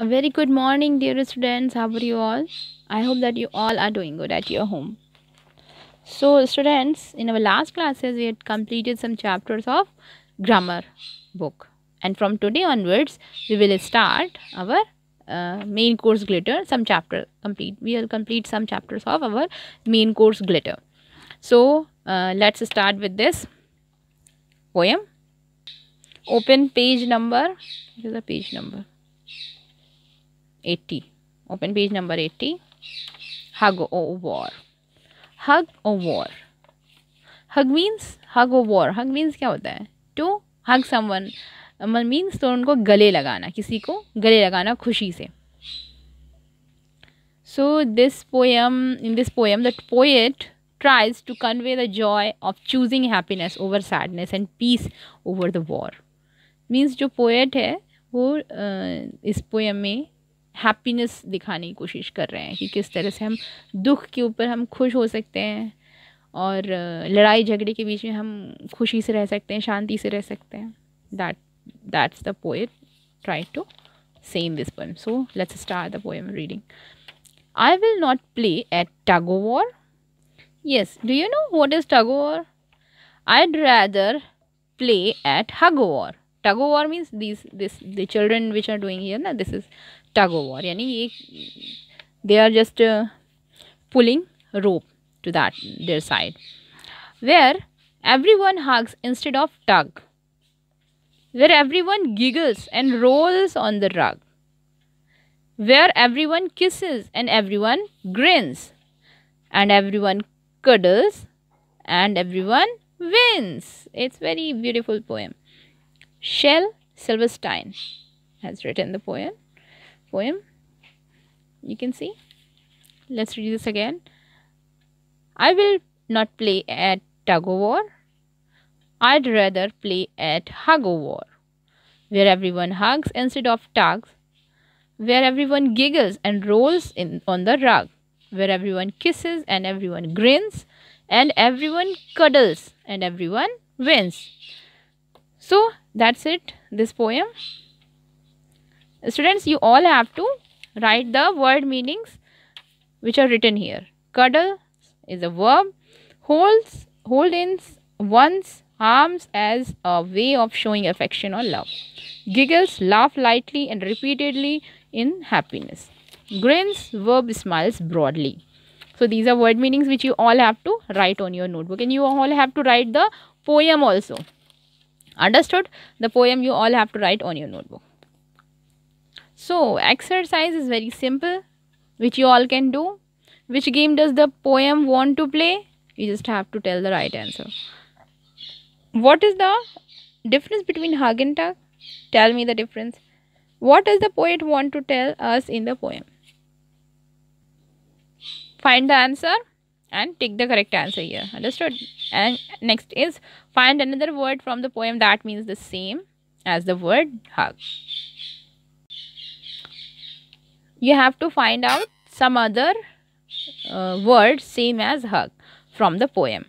A very good morning, dear students. How are you all? I hope that you all are doing good at your home. So, students, in our last classes, we had completed some chapters of grammar book. And from today onwards, we will start our uh, main course glitter, some chapter complete. We will complete some chapters of our main course glitter. So, uh, let's start with this poem. Open page number. What is the page number? Eighty open page number eighty hug of war hug of war hug means hug of war hug means क्या होता है to hug summon means तो उनको गले लगाना किसी को गले लगाना खुशी से so this poem in this poem the poet tries to convey the joy of choosing happiness over sadness and peace over the war means जो पोएट है वो uh, इस पोएम में हैप्पीनेस दिखाने की कोशिश कर रहे हैं कि किस तरह से हम दुख के ऊपर हम खुश हो सकते हैं और लड़ाई झगड़े के बीच में हम खुशी से रह सकते हैं शांति से रह सकते हैं that that's the poet try to say in this poem so let's start the poem reading I will not play at tug of war yes do you know what is tug of war I rather play at hug of war tug of war means these this the children which are doing here na this is tug of war yani ye, they are just uh, pulling rope to that their side where everyone hugs instead of tug where everyone giggles and rolls on the rug where everyone kisses and everyone grins and everyone cuddles and everyone wins it's very beautiful poem Shell Silverstein has written the poem. Poem. You can see. Let's read this again. I will not play at tug of war. I'd rather play at hug of war, where everyone hugs instead of tugs, where everyone giggles and rolls in on the rug, where everyone kisses and everyone grins, and everyone cuddles and everyone wins. So that's it this poem. Students you all have to write the word meanings which are written here. Cuddle is a verb. Holds, hold in one's arms as a way of showing affection or love. Giggles, laugh lightly and repeatedly in happiness. Grins, verb smiles broadly. So these are word meanings which you all have to write on your notebook and you all have to write the poem also. Understood? The poem you all have to write on your notebook. So, exercise is very simple, which you all can do. Which game does the poem want to play? You just have to tell the right answer. What is the difference between hug and tug? Tell me the difference. What does the poet want to tell us in the poem? Find the answer and take the correct answer here understood and next is find another word from the poem that means the same as the word hug you have to find out some other uh, word same as hug from the poem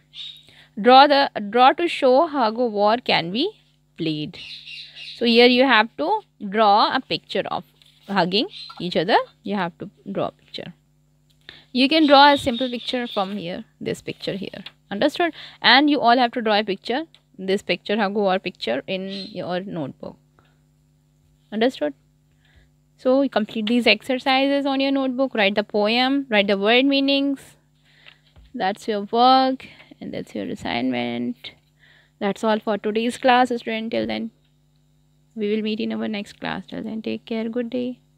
draw the draw to show hug or war can be played so here you have to draw a picture of hugging each other you have to draw a picture you can draw a simple picture from here this picture here understood and you all have to draw a picture this picture hago or picture in your notebook understood so you complete these exercises on your notebook write the poem write the word meanings that's your work and that's your assignment that's all for today's class student till then we will meet in our next class till then take care good day